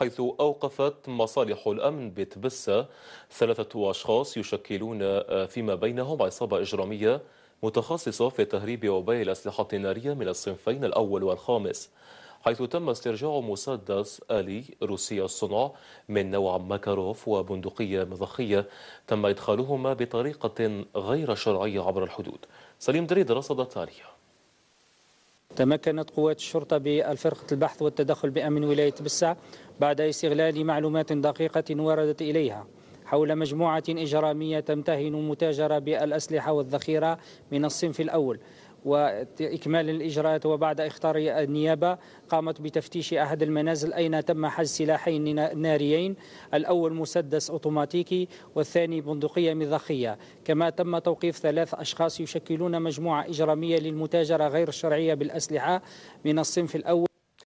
حيث أوقفت مصالح الأمن بتبسة ثلاثة أشخاص يشكلون آه، فيما بينهم عصابة إجرامية متخصصة في تهريب وبيع الأسلحة النارية من الصنفين الأول والخامس حيث تم استرجاع مسدس آلي روسي الصنع من نوع ماكاروف وبندقية مضخية تم إدخالهما بطريقة غير شرعية عبر الحدود سليم دريد رصد التاليه تمكنت قوات الشرطة بالفرقة البحث والتدخل بأمن ولاية بسا بعد استغلال معلومات دقيقة وردت إليها حول مجموعة إجرامية تمتهن متاجرة بالأسلحة والذخيرة من الصنف الأول وإكمال الإجراءات وبعد اختار النيابة قامت بتفتيش أحد المنازل أين تم حجز سلاحين ناريين الأول مسدس أوتوماتيكي والثاني بندقية مضخية كما تم توقيف ثلاث أشخاص يشكلون مجموعة إجرامية للمتاجرة غير الشرعية بالأسلحة من الصنف الأول